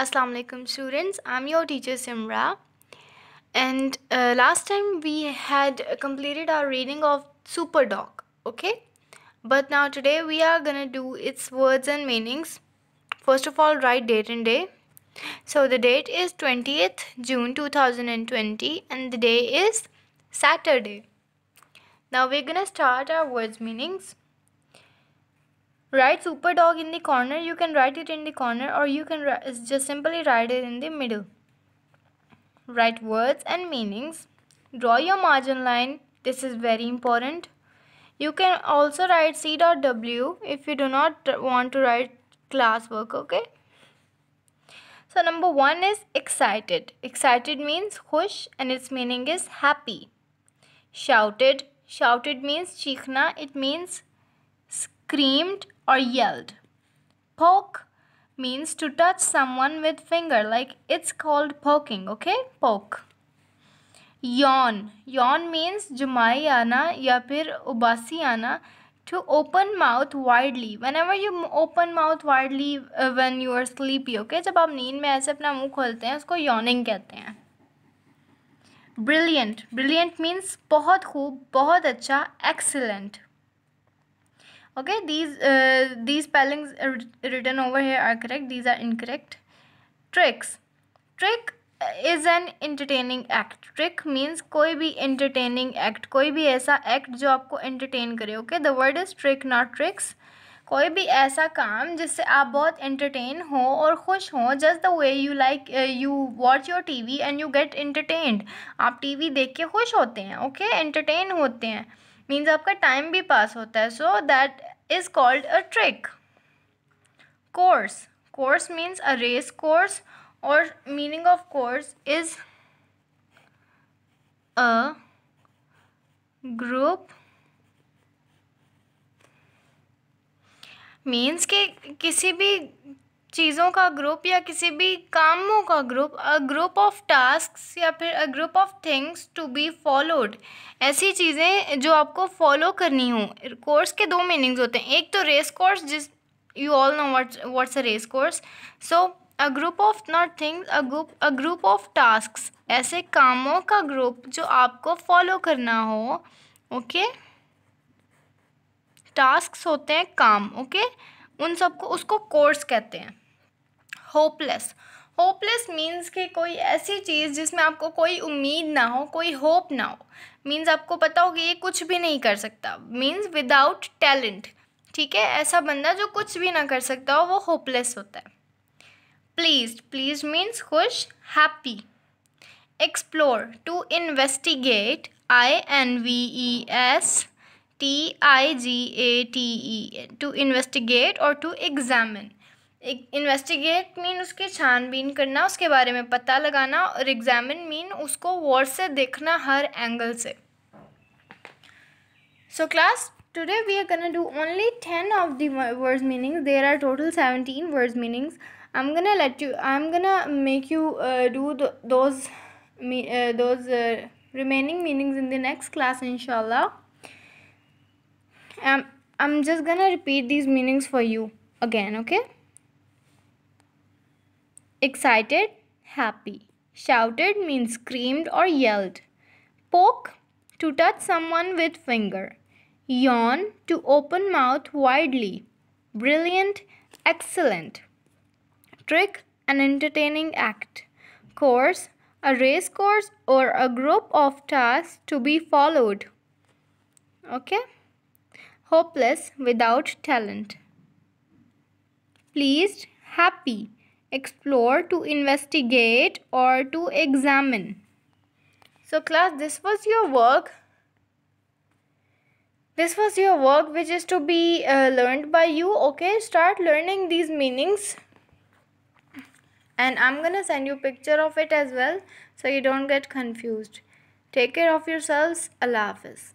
Assalamu alaikum students I'm your teacher Simra and uh, last time we had completed our reading of Superdog okay but now today we are gonna do its words and meanings first of all write date and day so the date is 20th June 2020 and the day is Saturday now we're gonna start our words meanings write super dog in the corner you can write it in the corner or you can just simply write it in the middle write words and meanings draw your margin line this is very important you can also write c.w if you do not want to write classwork okay so number one is excited excited means khush and its meaning is happy shouted shouted means chikhna it means screamed or yelled. Poke means to touch someone with finger like it's called poking okay poke yawn yawn means jumai aana ya phir ubasi aana to open mouth widely whenever you open mouth widely uh, when you are sleepy okay जब आप नींद में ऐसे अपना मुंह खोलते हैं उसको yawning कहते हैं brilliant brilliant means बहुत खूब बहुत अच्छा excellent okay these uh, these spellings written over here are correct these are incorrect tricks trick is an entertaining act trick means कोई भी entertaining act कोई भी ऐसा act जो आपको entertain करे okay the word is trick not tricks कोई भी ऐसा काम जिससे आप बहुत इंटरटेन हो और खुश हो just the way you like you watch your T V and you get entertained आप टी देख के खुश होते हैं ओके okay? इंटरटेन होते हैं मीन्स आपका टाइम भी पास होता है so that is called a trick course course means a race course और meaning of course is a group means के किसी भी चीज़ों का ग्रुप या किसी भी कामों का group a group of task या फिर a group of things to be followed ऐसी चीज़ें जो आपको फॉलो करनी हो कोर्स के दो मीनिंग्स होते हैं एक तो रेस कोर्स जिस you all know what what's a race course so a group of not things a group a group of task ऐसे कामों का ग्रुप जो आपको फॉलो करना हो ओके okay? टास्क होते हैं काम ओके okay? उन सबको उसको कोर्स कहते हैं होपलेस होपलेस मीन्स कि कोई ऐसी चीज़ जिसमें आपको कोई उम्मीद ना हो कोई होप ना हो मीन्स आपको पता हो कि ये कुछ भी नहीं कर सकता मीन्स विदाउट टैलेंट ठीक है ऐसा बंदा जो कुछ भी ना कर सकता हो वो होपलेस होता है प्लीज प्लीज मीन्स खुश happy explore to investigate I N V E S T I G A T E to investigate और टू एग्जामिन एक इन्वेस्टिगेट मीन उसकी छानबीन करना उसके बारे में पता लगाना और एग्जामिन मीन उसको वर्ड से देखना हर एंगल से so class today we are gonna do only ten of the words meanings there are total seventeen words meanings I am gonna let you I am gonna make you do those remaining meanings in the next class इनशाला I am just gonna repeat these meanings for you again okay excited, happy. Shouted means screamed or yelled. Poke, to touch someone with finger. Yawn, to open mouth widely. Brilliant, excellent. Trick, an entertaining act. Course, a race course or a group of tasks to be followed. Okay? Hopeless without talent. Pleased, happy explore, to investigate or to examine. So class, this was your work. This was your work which is to be uh, learned by you. Okay, start learning these meanings. And I'm gonna send you picture of it as well so you don't get confused. Take care of yourselves. Allah Hafiz.